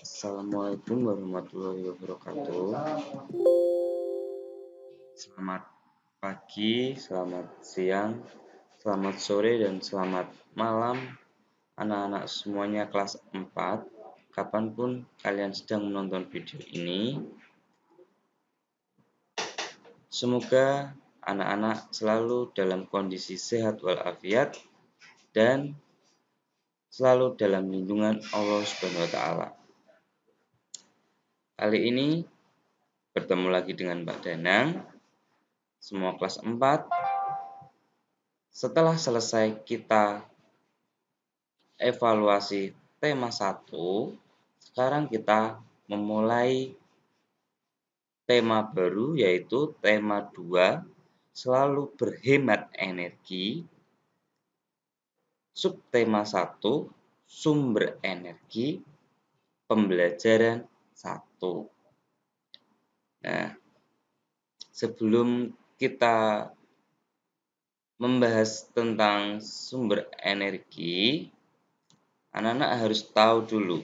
Assalamualaikum warahmatullahi wabarakatuh. Selamat pagi, selamat siang, selamat sore, dan selamat malam anak-anak semuanya kelas 4. Kapanpun kalian sedang menonton video ini, semoga anak-anak selalu dalam kondisi sehat walafiat dan selalu dalam lindungan Allah Subhanahu wa taala. Kali ini bertemu lagi dengan Mbak Danang semua kelas 4. Setelah selesai kita evaluasi tema 1, sekarang kita memulai tema baru yaitu tema 2 selalu berhemat energi subtema 1 sumber energi pembelajaran 1. Nah, sebelum kita membahas tentang sumber energi, anak-anak harus tahu dulu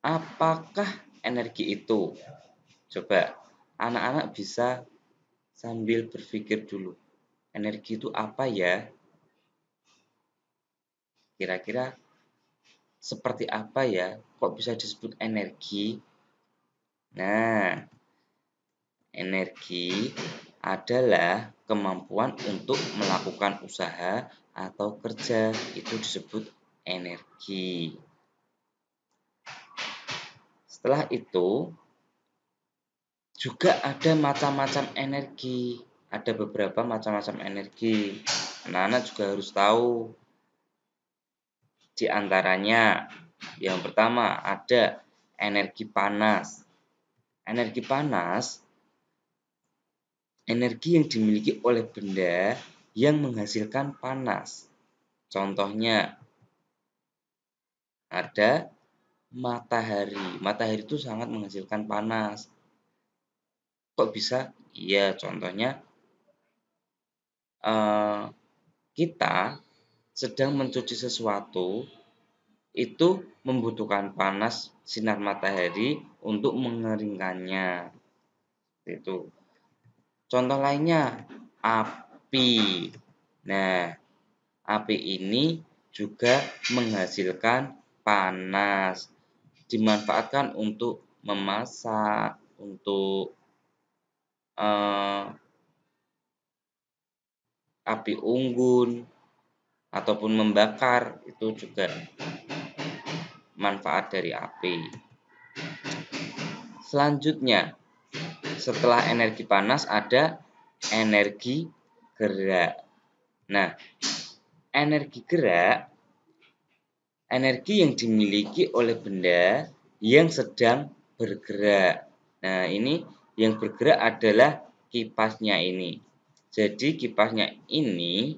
apakah energi itu. Coba anak-anak bisa sambil berpikir dulu. Energi itu apa ya? Kira-kira seperti apa ya? Kok bisa disebut energi? Nah, energi adalah kemampuan untuk melakukan usaha atau kerja itu disebut energi. Setelah itu juga ada macam-macam energi, ada beberapa macam-macam energi. Anak-anak juga harus tahu di antaranya yang pertama ada energi panas. Energi panas energi yang dimiliki oleh benda yang menghasilkan panas. Contohnya ada matahari. Matahari itu sangat menghasilkan panas. Kok bisa? Iya, contohnya uh, kita sedang mencuci sesuatu itu membutuhkan panas sinar matahari untuk mengeringkannya. Itu. Contoh lainnya api. Nah, api ini juga menghasilkan panas. Dimanfaatkan untuk memasak, untuk uh, api unggun, ataupun membakar itu juga manfaat dari api. Selanjutnya, setelah energi panas ada energi gerak. Nah, energi gerak energi yang dimiliki oleh benda yang sedang bergerak. Nah, ini yang bergerak adalah kipasnya ini. Jadi kipasnya ini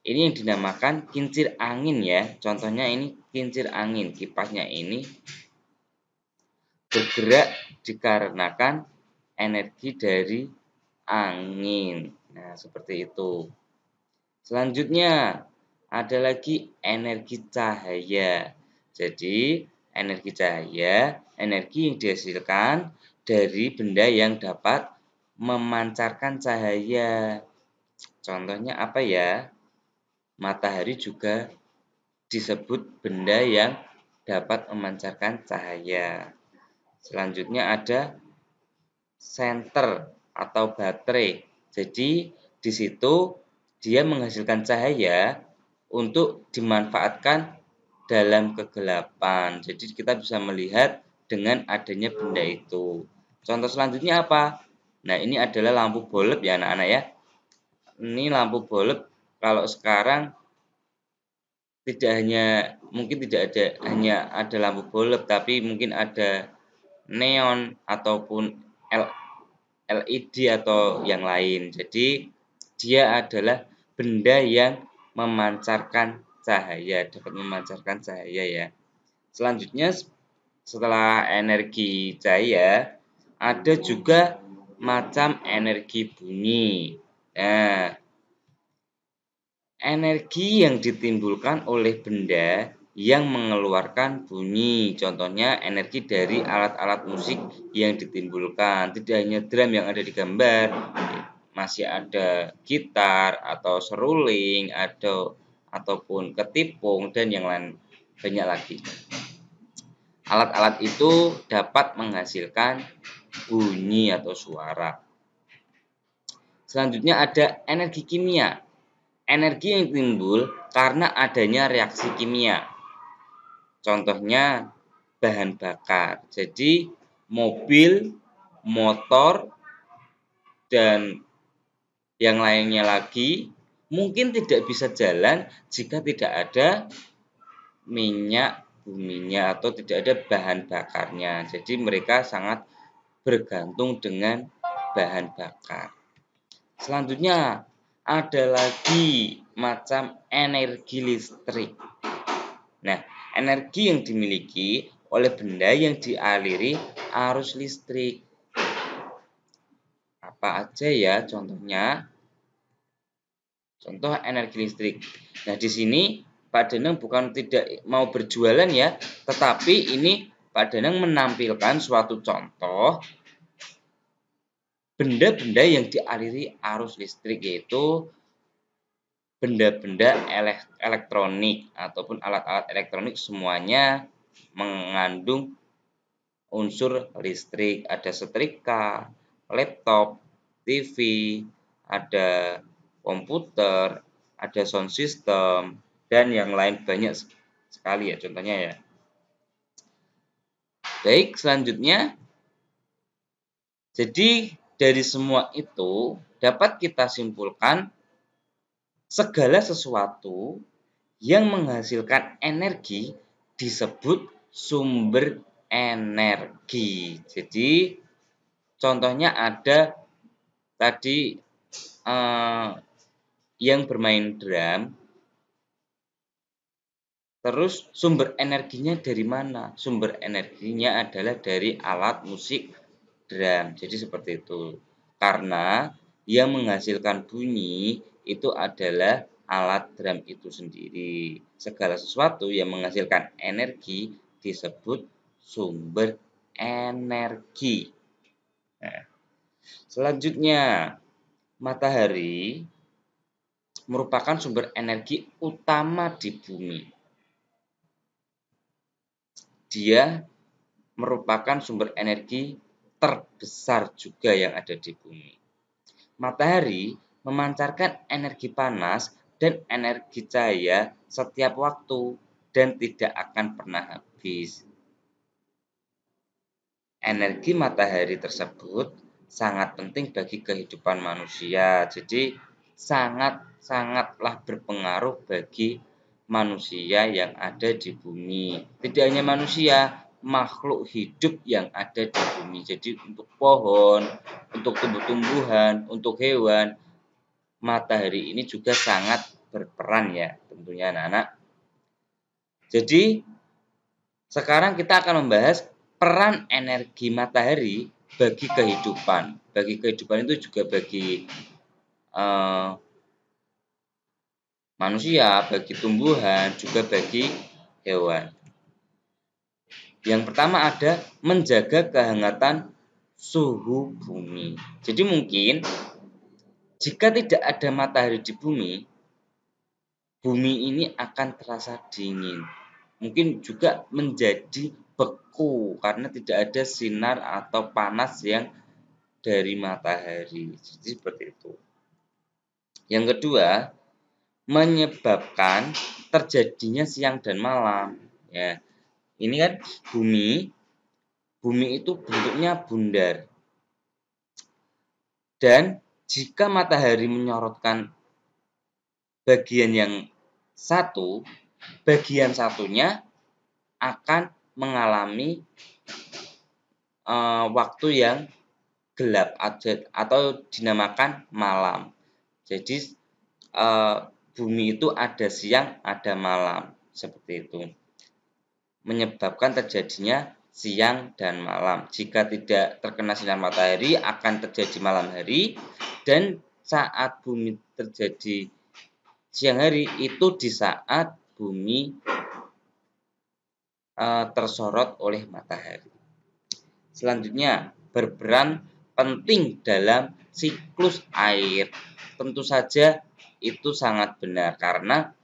ini yang dinamakan kincir angin ya. Contohnya ini kincir angin, kipasnya ini bergerak dikarenakan energi dari angin. Nah, seperti itu. Selanjutnya, ada lagi energi cahaya. Jadi, energi cahaya, energi yang dihasilkan dari benda yang dapat memancarkan cahaya. Contohnya apa ya? Matahari juga disebut benda yang dapat memancarkan cahaya. Selanjutnya ada senter atau baterai. Jadi di situ dia menghasilkan cahaya untuk dimanfaatkan dalam kegelapan. Jadi kita bisa melihat dengan adanya benda itu. Contoh selanjutnya apa? Nah, ini adalah lampu bolep ya anak-anak ya. Ini lampu bolep kalau sekarang tidak hanya mungkin tidak ada hanya ada lampu bolep tapi mungkin ada neon ataupun LED atau yang lain. Jadi dia adalah benda yang memancarkan cahaya, dapat memancarkan cahaya ya. Selanjutnya setelah energi cahaya ada juga macam energi bunyi. Nah, energi yang ditimbulkan oleh benda yang mengeluarkan bunyi. Contohnya energi dari alat-alat musik yang ditimbulkan. Tidak hanya drum yang ada di gambar, masih ada gitar atau seruling atau ataupun ketipung dan yang lain banyak lagi. Alat-alat itu dapat menghasilkan bunyi atau suara. Selanjutnya ada energi kimia energi yang timbul karena adanya reaksi kimia. Contohnya bahan bakar. Jadi mobil, motor, dan yang lainnya lagi mungkin tidak bisa jalan jika tidak ada minyak buminya atau tidak ada bahan bakarnya. Jadi mereka sangat bergantung dengan bahan bakar. Selanjutnya ada lagi macam energi listrik. Nah, energi yang dimiliki oleh benda yang dialiri arus listrik. Apa aja ya contohnya? Contoh energi listrik. Nah, di sini Pak Deneng bukan tidak mau berjualan ya, tetapi ini Pak Deneng menampilkan suatu contoh benda-benda yang dialiri arus listrik yaitu benda-benda elektronik ataupun alat-alat elektronik semuanya mengandung unsur listrik. Ada setrika, laptop, TV, ada komputer, ada sound system, dan yang lain banyak sekali ya contohnya ya. Baik, selanjutnya. Jadi dari semua itu dapat kita simpulkan segala sesuatu yang menghasilkan energi disebut sumber energi. Jadi contohnya ada tadi eh, yang bermain drum. Terus sumber energinya dari mana? Sumber energinya adalah dari alat musik drum. Jadi seperti itu. Karena yang menghasilkan bunyi itu adalah alat drum itu sendiri. Segala sesuatu yang menghasilkan energi disebut sumber energi. Nah, selanjutnya, matahari merupakan sumber energi utama di bumi. Dia merupakan sumber energi terbesar juga yang ada di bumi. Matahari memancarkan energi panas dan energi cahaya setiap waktu dan tidak akan pernah habis. Energi matahari tersebut sangat penting bagi kehidupan manusia. Jadi sangat-sangatlah berpengaruh bagi manusia yang ada di bumi. Tidak hanya manusia, makhluk hidup yang ada di bumi. Jadi untuk pohon, untuk tumbuh-tumbuhan, untuk hewan, matahari ini juga sangat berperan ya tentunya anak-anak. Jadi sekarang kita akan membahas peran energi matahari bagi kehidupan. Bagi kehidupan itu juga bagi uh, manusia, bagi tumbuhan, juga bagi hewan. Yang pertama ada menjaga kehangatan suhu bumi. Jadi mungkin jika tidak ada matahari di bumi, bumi ini akan terasa dingin. Mungkin juga menjadi beku karena tidak ada sinar atau panas yang dari matahari. Jadi seperti itu. Yang kedua, menyebabkan terjadinya siang dan malam. Ya, ini kan bumi. Bumi itu bentuknya bundar. Dan jika matahari menyorotkan bagian yang satu, bagian satunya akan mengalami uh, waktu yang gelap atau dinamakan malam. Jadi uh, bumi itu ada siang, ada malam seperti itu menyebabkan terjadinya siang dan malam. Jika tidak terkena sinar matahari akan terjadi malam hari dan saat bumi terjadi siang hari itu di saat bumi e, tersorot oleh matahari. Selanjutnya berperan penting dalam siklus air. Tentu saja itu sangat benar karena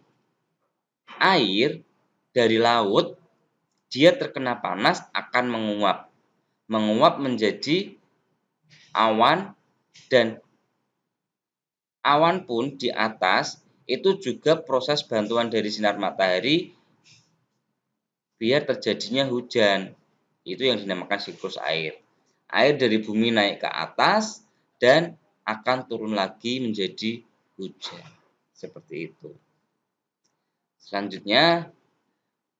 air dari laut dia terkena panas akan menguap. Menguap menjadi awan dan awan pun di atas itu juga proses bantuan dari sinar matahari biar terjadinya hujan. Itu yang dinamakan siklus air. Air dari bumi naik ke atas dan akan turun lagi menjadi hujan. Seperti itu. Selanjutnya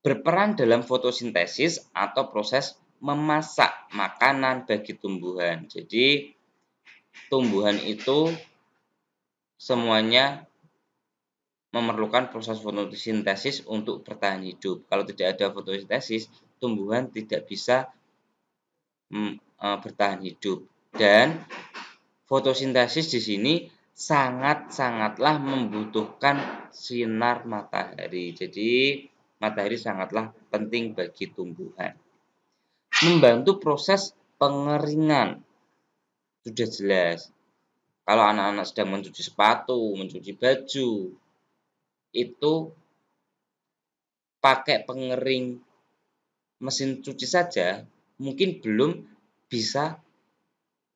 berperan dalam fotosintesis atau proses memasak makanan bagi tumbuhan. Jadi tumbuhan itu semuanya memerlukan proses fotosintesis untuk bertahan hidup. Kalau tidak ada fotosintesis, tumbuhan tidak bisa mm, eh, bertahan hidup. Dan fotosintesis di sini sangat-sangatlah membutuhkan sinar matahari. Jadi matahari sangatlah penting bagi tumbuhan. Membantu proses pengeringan. Sudah jelas. Kalau anak-anak sedang mencuci sepatu, mencuci baju, itu pakai pengering mesin cuci saja mungkin belum bisa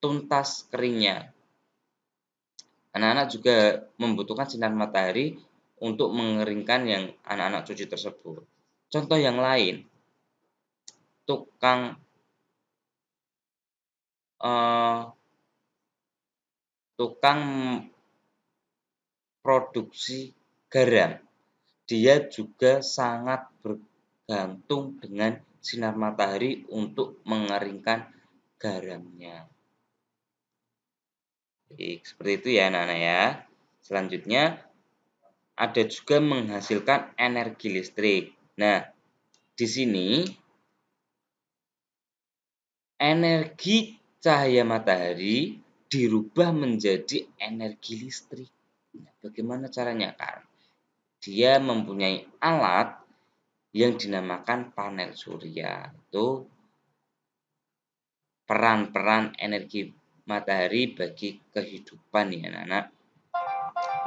tuntas keringnya. Anak-anak juga membutuhkan sinar matahari untuk mengeringkan yang anak-anak cuci tersebut. Contoh yang lain, tukang uh, tukang produksi garam. Dia juga sangat bergantung dengan sinar matahari untuk mengeringkan garamnya. Baik, seperti itu ya anak-anak ya. Selanjutnya ada juga menghasilkan energi listrik. Nah, di sini energi cahaya matahari dirubah menjadi energi listrik. Nah, bagaimana caranya, Kan Dia mempunyai alat yang dinamakan panel surya. Itu peran-peran energi matahari bagi kehidupan ya anak-anak.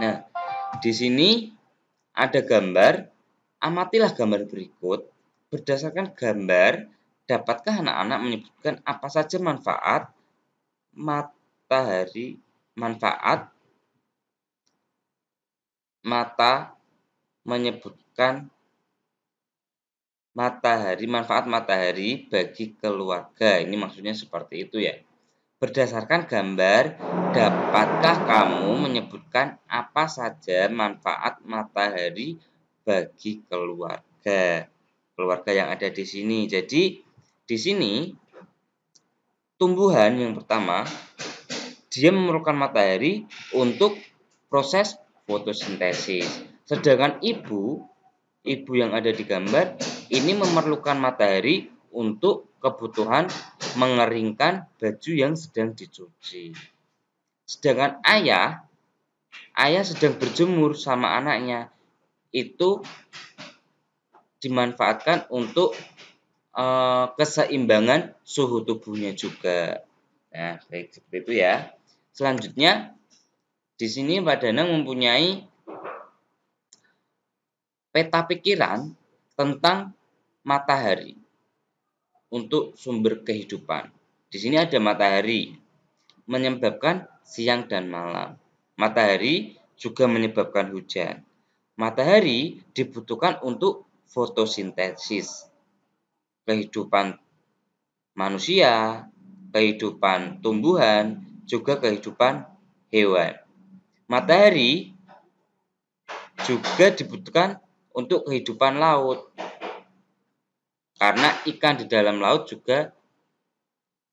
Nah, di sini ada gambar, amatilah gambar berikut. Berdasarkan gambar, dapatkah anak-anak menyebutkan apa saja manfaat matahari manfaat mata menyebutkan matahari manfaat matahari bagi keluarga. Ini maksudnya seperti itu ya. Berdasarkan gambar, dapatkah kamu menyebutkan apa saja manfaat matahari bagi keluarga? Keluarga yang ada di sini. Jadi, di sini tumbuhan yang pertama dia memerlukan matahari untuk proses fotosintesis. Sedangkan ibu, ibu yang ada di gambar ini memerlukan matahari untuk kebutuhan mengeringkan baju yang sedang dicuci. Sedangkan ayah, ayah sedang berjemur sama anaknya, itu dimanfaatkan untuk e, keseimbangan suhu tubuhnya juga. Nah, baik seperti itu ya. Selanjutnya, di sini Pak Danang mempunyai peta pikiran tentang matahari untuk sumber kehidupan. Di sini ada matahari, menyebabkan siang dan malam. Matahari juga menyebabkan hujan. Matahari dibutuhkan untuk fotosintesis. Kehidupan manusia, kehidupan tumbuhan, juga kehidupan hewan. Matahari juga dibutuhkan untuk kehidupan laut. Karena ikan di dalam laut juga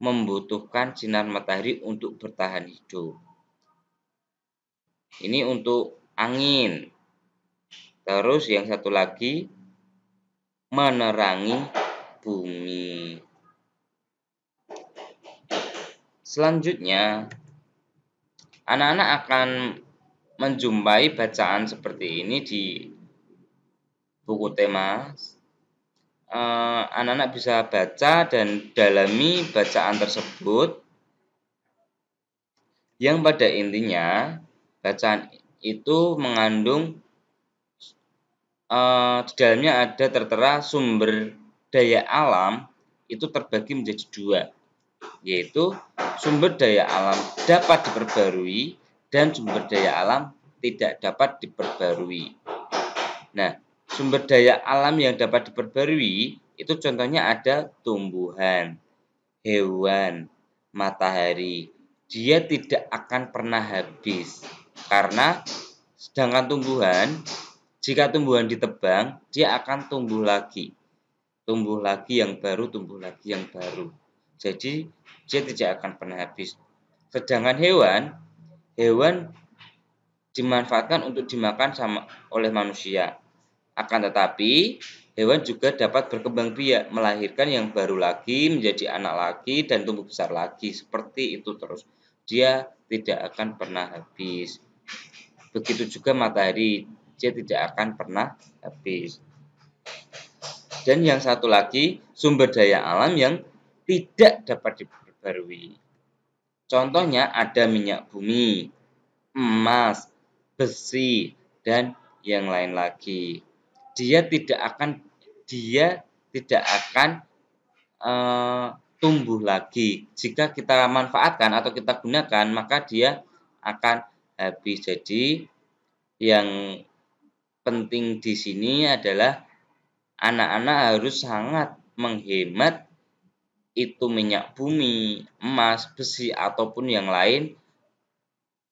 membutuhkan sinar matahari untuk bertahan hidup. Ini untuk angin. Terus yang satu lagi menerangi bumi. Selanjutnya, anak-anak akan menjumpai bacaan seperti ini di buku tema Eh, anak-anak bisa baca dan dalami bacaan tersebut yang pada intinya bacaan itu mengandung uh, di dalamnya ada tertera sumber daya alam itu terbagi menjadi dua yaitu sumber daya alam dapat diperbarui dan sumber daya alam tidak dapat diperbarui. Nah, sumber daya alam yang dapat diperbarui itu contohnya ada tumbuhan, hewan, matahari. Dia tidak akan pernah habis karena sedangkan tumbuhan jika tumbuhan ditebang dia akan tumbuh lagi. Tumbuh lagi yang baru, tumbuh lagi yang baru. Jadi dia tidak akan pernah habis. Sedangkan hewan, hewan dimanfaatkan untuk dimakan sama oleh manusia akan tetapi, hewan juga dapat berkembang biak, melahirkan yang baru lagi, menjadi anak lagi, dan tumbuh besar lagi. Seperti itu terus. Dia tidak akan pernah habis. Begitu juga matahari, dia tidak akan pernah habis. Dan yang satu lagi, sumber daya alam yang tidak dapat diperbarui. Contohnya ada minyak bumi, emas, besi, dan yang lain lagi dia tidak akan dia tidak akan uh, tumbuh lagi. Jika kita manfaatkan atau kita gunakan, maka dia akan habis. Jadi yang penting di sini adalah anak-anak harus sangat menghemat itu minyak bumi, emas, besi ataupun yang lain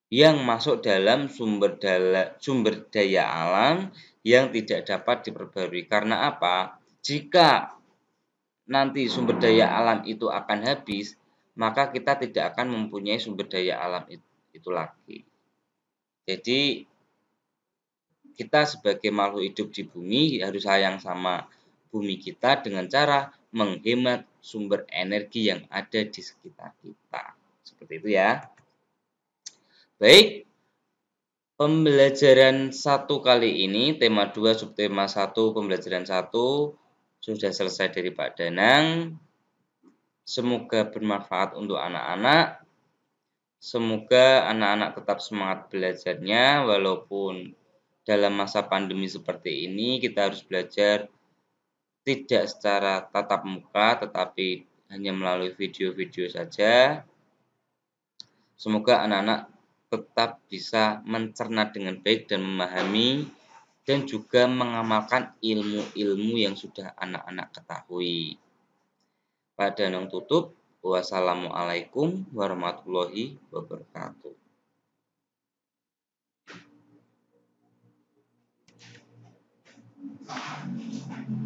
yang masuk dalam sumber dala, sumber daya alam yang tidak dapat diperbarui. Karena apa? Jika nanti sumber daya alam itu akan habis, maka kita tidak akan mempunyai sumber daya alam itu, lagi. Jadi kita sebagai makhluk hidup di bumi harus sayang sama bumi kita dengan cara menghemat sumber energi yang ada di sekitar kita. Seperti itu ya. Baik, Pembelajaran satu kali ini, tema 2, subtema 1, pembelajaran 1 sudah selesai dari Pak Danang. Semoga bermanfaat untuk anak-anak. Semoga anak-anak tetap semangat belajarnya walaupun dalam masa pandemi seperti ini kita harus belajar tidak secara tatap muka tetapi hanya melalui video-video saja. Semoga anak-anak tetap bisa mencerna dengan baik dan memahami dan juga mengamalkan ilmu-ilmu yang sudah anak-anak ketahui. Pada yang tutup, wassalamualaikum warahmatullahi wabarakatuh. Thank you.